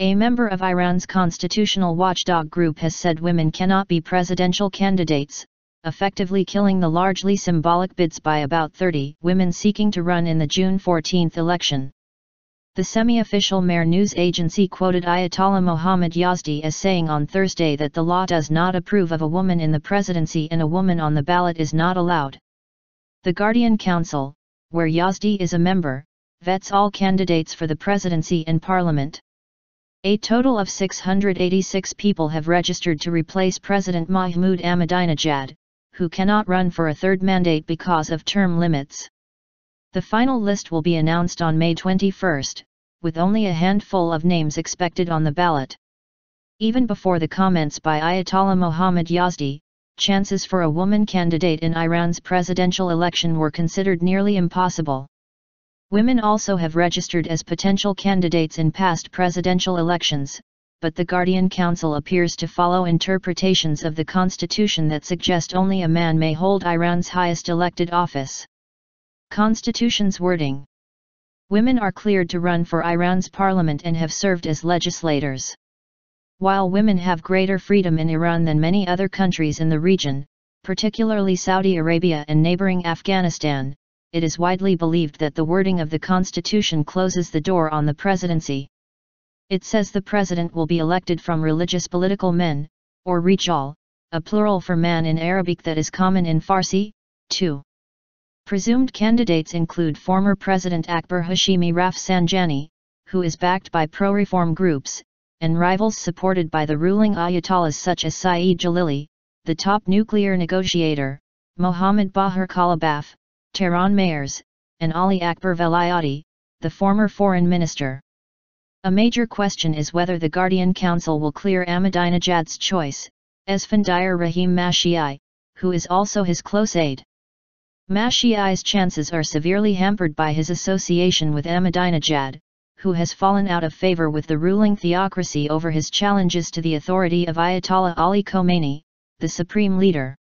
A member of Iran's constitutional watchdog group has said women cannot be presidential candidates, effectively killing the largely symbolic bids by about 30 women seeking to run in the June 14 election. The semi-official Mare news agency quoted Ayatollah Mohammad Yazdi as saying on Thursday that the law does not approve of a woman in the presidency and a woman on the ballot is not allowed. The Guardian Council, where Yazdi is a member, vets all candidates for the presidency and parliament. A total of 686 people have registered to replace President Mahmoud Ahmadinejad, who cannot run for a third mandate because of term limits. The final list will be announced on May 21, with only a handful of names expected on the ballot. Even before the comments by Ayatollah Mohammad Yazdi, chances for a woman candidate in Iran's presidential election were considered nearly impossible. Women also have registered as potential candidates in past presidential elections, but the Guardian Council appears to follow interpretations of the Constitution that suggest only a man may hold Iran's highest elected office. Constitution's wording Women are cleared to run for Iran's parliament and have served as legislators. While women have greater freedom in Iran than many other countries in the region, particularly Saudi Arabia and neighboring Afghanistan, it is widely believed that the wording of the Constitution closes the door on the presidency. It says the president will be elected from religious political men, or rijal, a plural for man in Arabic that is common in Farsi, too. Presumed candidates include former President Akbar Hashemi Rafsanjani, who is backed by pro-reform groups, and rivals supported by the ruling ayatollahs such as Saeed Jalili, the top nuclear negotiator, Mohammad Bahar Kalabaf, Tehran mayors, and Ali Akbar Velayati, the former foreign minister. A major question is whether the Guardian Council will clear Ahmadinejad's choice, Esfandir Rahim Mashiai, who is also his close aide. Mashiai's chances are severely hampered by his association with Ahmadinejad, who has fallen out of favor with the ruling theocracy over his challenges to the authority of Ayatollah Ali Khomeini, the supreme leader.